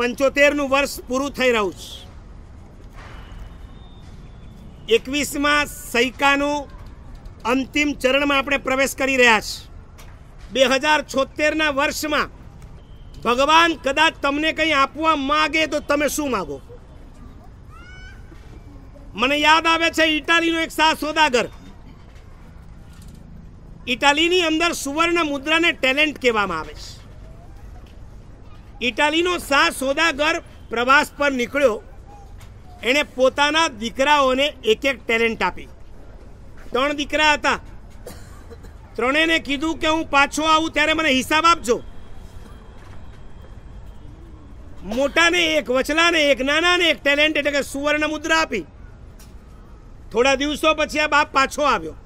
પંચોતેરનું વર્ષ પૂરું થઈ રહ્યું છે એકવીસમાં સૈકાનું અંતિમ ચરણમાં આપણે પ્રવેશ કરી રહ્યા છીએ બે હજાર છોતેરના વર્ષમાં ભગવાન કદાચ તમને કંઈ આપવા માગે તો તમે શું માગો મને યાદ આવે છે ઇટાલીનો એક સાહ સોદાગર ઇટાલીની અંદર સુવર્ણ મુદ્રાને ટેલેન્ટ કહેવામાં આવે છે ઇટાલીનો સા સોદાગર પ્રવાસ પર નીકળ્યો એણે પોતાના દીકરાઓને એક એક ટેલેન્ટ આપી ત્રણ દીકરા હતા ત્રણેને કીધું કે હું પાછો આવું ત્યારે મને હિસાબ આપજો મોટાને એક વચલાને એક નાનાને એક ટેલેન્ટ એટલે કે સુવર્ણ મુદ્રા આપી થોડા દિવસો પછી આ બાપ પાછો આવ્યો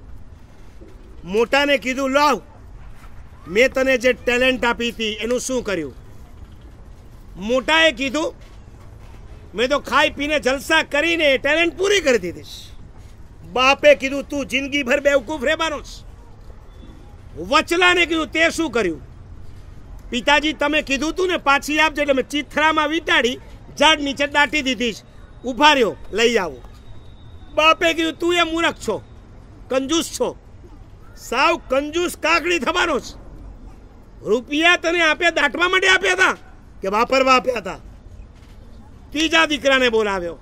મોટાને કીધું લાવ મેં તને જે ટેલેન્ટ આપી હતી એનું શું કર્યું મોટાએ કીધું મેં તો ખાઈ પીને જલસા કરીને ટેલેન્ટ પૂરી કરી દીધીશ બાપે કીધું તું જિંદગીભર બેવકૂફ રહેવાનો છે વચલાને કીધું તે શું કર્યું પિતાજી તમે કીધું તું ને પાછી આપજો એટલે મેં ચિથરામાં વીંટાડી ઝાડ નીચે દાટી દીધી છે ઊભા રહ્યો લઈ આવો બાપે કીધું તું એ મૂરખ છો કંજૂસ છો સાવ કંજૂસ કાકડી થવાનો છે રૂપિયા તને આપ્યા દાટવા માટે આપ્યા હતા કે વાપરવા આપ્યા હતા ત્રીજા દીકરાને બોલાવ્યો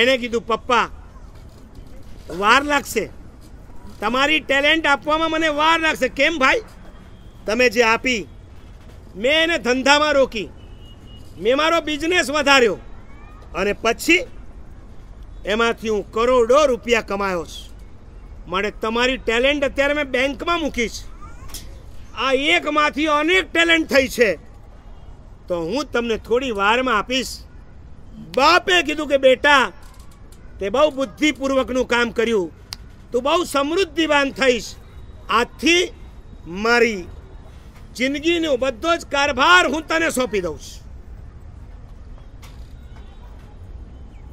એણે કીધું પપ્પા વાર લાગશે તમારી ટેલેન્ટ આપવામાં મને વાર લાગશે કેમ ભાઈ તમે જે આપી મેં એને ધંધામાં રોકી મેં મારો બિઝનેસ વધાર્યો અને પછી એમાંથી હું કરોડો રૂપિયા કમાયો છું મારે તમારી ટેલેન્ટ અત્યારે મેં બેંકમાં મૂકીશ આ એકમાંથી અનેક ટેલેન્ટ થઈ છે તો હું તમને થોડી વારમાં આપીશ બાપે કીધું કે બેટા તે બહુ બુદ્ધિપૂર્વકનું કામ કર્યું તું બહુ સમૃદ્ધિવાન થઈશ આથી મારી જિંદગીનો બધો જ કારભાર હું તને સોંપી દઉં છું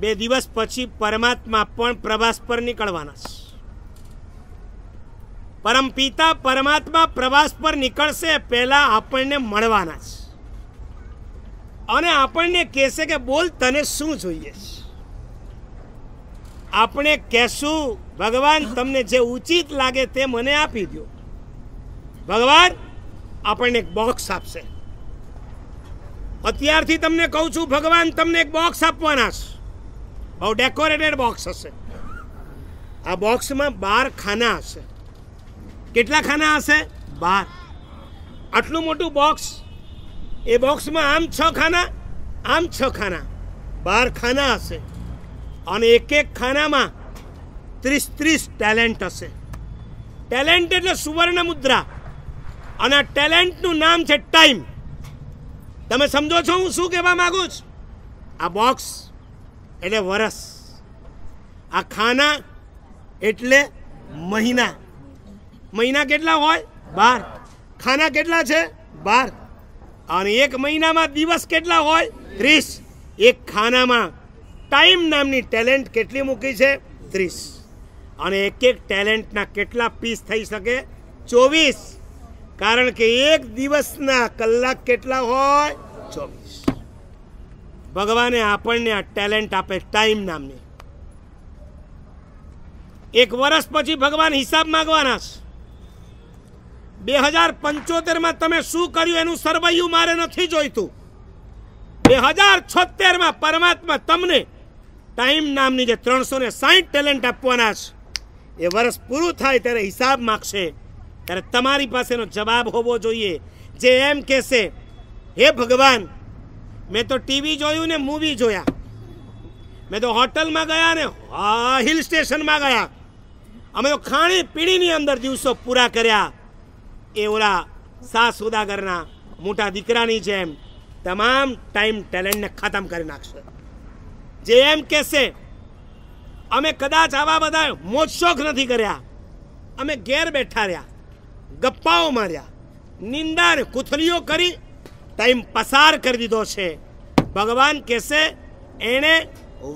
બે દિવસ પછી પરમાત્મા પણ પ્રવાસ પર નીકળવાના છે પિતા પરમાત્મા પ્રવાસ પર નીકળશે પહેલા આપણને મળવાના છે અને આપણને કહેશે કે બોલ તને શું જોઈએ આપણે કહેશું ભગવાન તમને જે ઉચિત લાગે તે મને આપી દો ભગવાન આપણને એક બોક્સ આપશે અત્યારથી તમને કહું છું ભગવાન તમને એક બોક્સ આપવાના છે બહુ ડેકોરેટેડ બોક્સ હશે આ બોક્સમાં બાર ખાના હશે કેટલા ખાના હશે બાર આટલું મોટું બોક્સ એ બોક્સમાં આમ છ ખાના આમ છ ખાના બાર ખાના હશે અને એક એક ખાનામાં ત્રીસ ત્રીસ ટેલેન્ટ હશે ટેલેન્ટ એટલે સુવર્ણ મુદ્રા અને આ ટેલેન્ટનું નામ છે ટાઈમ તમે સમજો છો હું શું કહેવા માગું છું આ બોક્સ એટલે વરસ આ ખાના એટલે મહિના મહિના કેટલા હોય બાર ખાના કેટલા છે બાર અને એક મહિનામાં દિવસ કેટલા હોય ત્રીસ એક ખાનામાં ટાઈમ નામની ટેલેન્ટ કેટલી મૂકી છે ત્રીસ અને એક એક ટેલેન્ટના કેટલા પીસ થઈ શકે ચોવીસ કારણ કે એક દિવસના કલાક કેટલા હોય ચોવીસ ભગવાને આપણને આ ટેલેન્ટ આપે ટાઈમ નામની એક વર્ષ પછી ભગવાન હિસાબ માગવાના છે બે હજાર પંચોતેરમાં તમે શું કર્યું એનું સરવૈયું મારે નથી જોઈતું બે હજાર છોતેરમાં પરમાત્મા તમને ટાઈમ નામની જે ત્રણસો ને સાહીઠ ટેલેન્ટ આપવાના છે એ વર્ષ પૂરું થાય ત્યારે હિસાબ માગશે ત્યારે તમારી પાસેનો જવાબ હોવો જોઈએ જે એમ કહેશે હે ભગવાન મેં તો ટીવી જોયું ને મૂવી જોયા મેં તો હોટલમાં ગયા ને હિલ સ્ટેશનમાં ગયા અમે તો ખાણી પીણીની અંદર દિવસો પૂરા કર્યા એ ઓલા સા સોદાગરના મોટા દીકરાની જેમ તમામ ટાઈમ ટેલેન્ટને ખતમ કરી નાખશે જે એમ કહેશે અમે કદાચ આવા બધા મોજશોખ નથી કર્યા અમે ઘેર બેઠા રહ્યા ગપ્પાઓ માર્યા નિંદાને કૂથલીઓ કરી ટાઈમ પસાર કરી દીધો છે ભગવાન કહેશે એણે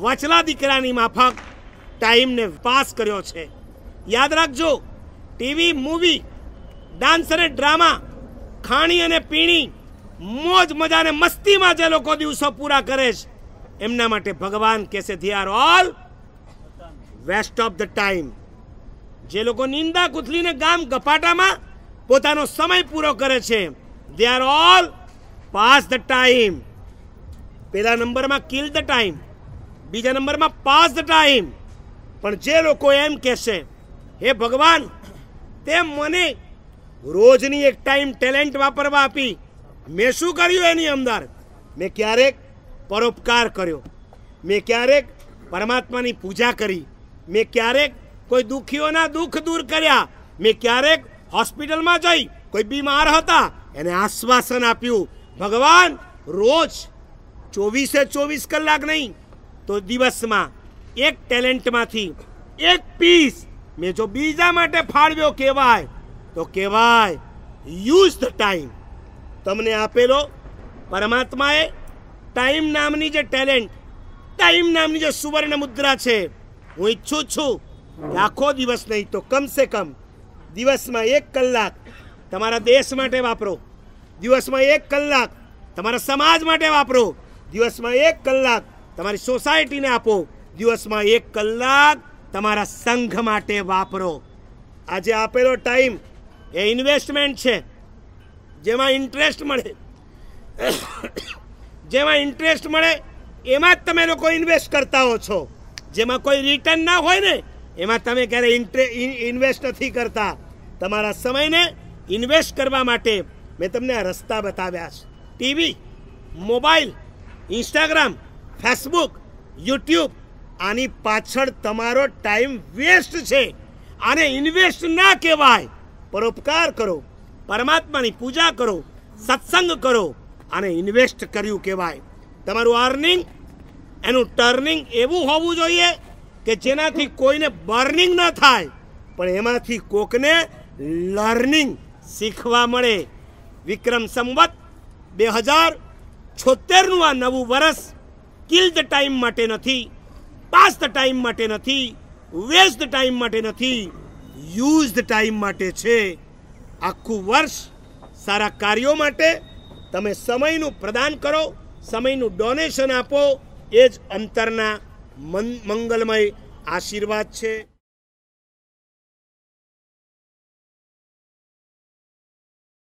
વચલા દીકરાની માફક ટાઈમને પાસ કર્યો છે યાદ રાખજો ટીવી મૂવી ડાન્સ અને ડ્રામા ખાણી અને પીણી મોજ મજા અને મસ્તીમાં જે લોકો દિવસો પૂરા કરે છે એમના માટે ભગવાન કહેશે they are all waste of the time જે લોકો નિંદા કુથલીને ગામ ગપાટામાં પોતાનો સમય પૂરો કરે છે they are all pass the time પહેલા નંબરમાં કિલ ધ ટાઈમ બીજા નંબરમાં પાસ ધ ટાઈમ પણ જે લોકો એમ કહેશે હે ભગવાન તે મને રોજની એક ટાઈમ ટેલેન્ટ વાપરવા આપી મેં શું કર્યું એની અંદર મેં ક્યારેક પરોપકાર કર્યો મેં ક્યારેક પરમાત્માની પૂજા કરી મેં ક્યારેક કોઈ દુઃખીઓના દુઃખ દૂર કર્યા મેં ક્યારેક હોસ્પિટલમાં જઈ કોઈ બીમાર હતા એને આશ્વાસન આપ્યું ભગવાન રોજ ચોવીસે ચોવીસ કલાક નહીં તો દિવસમાં એક ટેલેન્ટમાંથી એક પીસ મેં જો બીજા માટે ફાળવ્યો કહેવાય તો કહેવાય યુઝ ધ ટાઈમ તમને આપેલો પરમાત્માએ ટાઈમ નામની જે ટેલેન્ટ ટાઈમ નામની જે સુવર્ણ મુદ્રા છે હું ઈચ્છું છું કે આખો દિવસ નહીં તો કમસે કમ દિવસમાં એક કલાક તમારા દેશ માટે વાપરો દિવસમાં એક કલાક તમારા સમાજ માટે વાપરો દિવસમાં એક કલાક તમારી સોસાયટીને આપો દિવસમાં એક કલાક તમારા સંઘ માટે વાપરો આજે આપેલો ટાઈમ એ ઇન્વેસ્ટમેન્ટ છે જેમાં ઇન્ટરેસ્ટ મળે જેમાં ઇન્ટરેસ્ટ મળે એમાં જ તમે લોકો ઇન્વેસ્ટ કરતા હો છો જેમાં કોઈ રિટર્ન ના હોય ને એમાં તમે ક્યારે ઇન્વેસ્ટ નથી કરતા તમારા સમયને ઇન્વેસ્ટ કરવા માટે મેં તમને આ રસ્તા બતાવ્યા છે TV mobile Instagram Facebook YouTube આની પાછળ તમારો ટાઈમ વેસ્ટ છે આને ઇન્વેસ્ટ ના કહેવાય પરોપકાર કરો પરમાત્માની પૂજા કરો સત્સંગ કરો અને ઇન્વેસ્ટ કર્યું કહેવાય તમારું અર્નિંગ એનું ટર્નિંગ એવું હોવું જોઈએ કે જેનાથી કોઈને બર્નિંગ ન થાય પણ એમાંથી કોકને લર્નિંગ શીખવા મળે વિક્રમ સંવત બે હજાર છોતેરનું આ નવું વર્ષ કિલ્ડ ટાઈમ માટે નથી પાસ્ટ ટાઈમ માટે નથી વેસ્ટ ટાઈમ માટે નથી યુઝડ ટાઈમ માટે છે આખું વર્ષ સારા કાર્યો માટે તમે સમયનું પ્રદાન કરો સમયનું ડોનેશન આપો એ જ અંતરના મંગલમય આશીર્વાદ છે